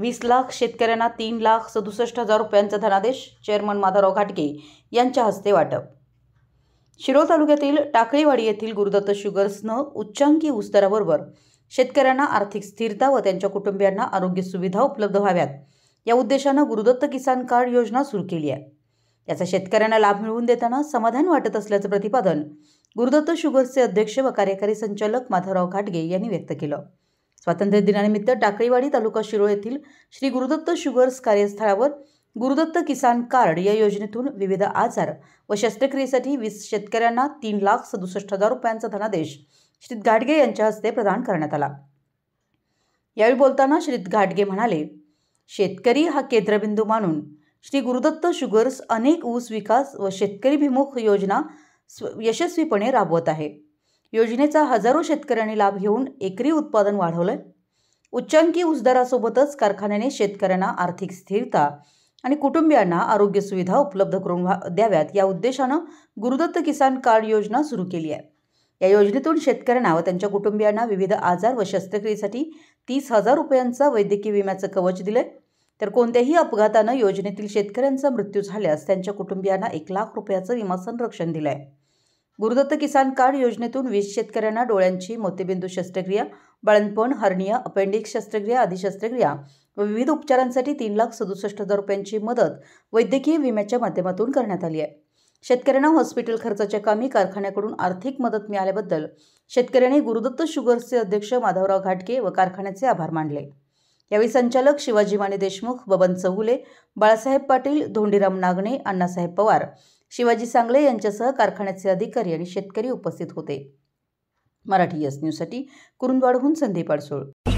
वीस लाख शेतकऱ्यांना तीन लाख सदुसष्ट हजार रुपयांचा धनादेश चेअरमन माधवराव घाटगे यांच्या हस्ते वाटप शिरोळ तालुक्यातील टाकळीवाडी येथील गुरुदत्त शुगर्सनं उच्चांकी उस्तराबरोबर शेतकऱ्यांना आर्थिक स्थिरता व त्यांच्या कुटुंबियांना आरोग्य सुविधा उपलब्ध व्हाव्यात या उद्देशानं गुरुदत्त किसान कार्ड योजना सुरू केली आहे याचा शेतकऱ्यांना लाभ मिळवून देताना समाधान वाटत असल्याचं प्रतिपादन गुरुदत्त शुगर्सचे अध्यक्ष व कार्यकारी संचालक माधवराव घाटगे यांनी व्यक्त केलं स्वातंत्र्य दिनानिमित्त टाकळीवाडी तालुका शिरोळ येथील श्री गुरुदत्त शुगर्स कार्यस्थळावर गुरुदत्त किसान कार्ड या योजनेतून विविध आजार व शस्त्रक्रियेसाठी वीस शेतकऱ्यांना तीन लाख सदुसष्ट हजार रुपयांचा धनादेश श्री घाटगे यांच्या हस्ते प्रदान करण्यात आला यावेळी बोलताना श्री घाटगे म्हणाले शेतकरी हा केंद्रबिंदू मानून श्री गुरुदत्त शुगर्स अनेक ऊस विकास व शेतकरीभिमुख योजना यशस्वीपणे राबवत आहे योजनेचा हजारो शेतकऱ्यांनी लाभ घेऊन एकरी उत्पादन वाढवलंय उच्चांकी उसदरासोबतच कारखान्याने शेतकऱ्यांना आर्थिक स्थिरता आणि कुटुंबियांना आरोग्य सुविधा उपलब्ध करून द्याव्यात या उद्देशानं गुरुदत्त किसान कार्ड योजना सुरू केली आहे या योजनेतून शेतकऱ्यांना व त्यांच्या कुटुंबियांना विविध आजार व शस्त्रक्रियेसाठी तीस हजार रुपयांचा वैद्यकीय विम्याचं कवच दिलं तर कोणत्याही अपघातानं योजनेतील शेतकऱ्यांचा मृत्यू झाल्यास त्यांच्या कुटुंबियांना एक लाख रुपयाचं विमा संरक्षण दिलं आहे गुरुदत्त किसान कार्ड योजनेतून वीस शेतकऱ्यांना डोळ्यांची मोतीबिंदू शस्त्रक्रिया बाळणपण हर्निया अपेंडिक्स शस्त्रक्रिया आदी शस्त्रक्रिया व विविध उपचारांसाठी तीन लाख सदुसष्ट हजार रुपयांची मदत वैद्यकीय विम्याच्या माध्यमातून करण्यात आली आहे शेतकऱ्यांना हॉस्पिटल खर्चाच्या कामी कारखान्याकडून आर्थिक मदत मिळाल्याबद्दल शेतकऱ्यांनी गुरुदत्त शुगर्सचे अध्यक्ष माधवराव घाटके व कारखान्याचे आभार मानले यावेळी संचालक शिवाजी माने देशमुख बबन चौगुले बाळासाहेब पाटील धोंडीराम नागणे अण्णासाहेब पवार शिवाजी सांगले यांच्यासह कारखान्याचे अधिकारी आणि शेतकरी उपस्थित होते मराठी एस न्यूजसाठी कुरुंदवाडहून संदीप अडसूळ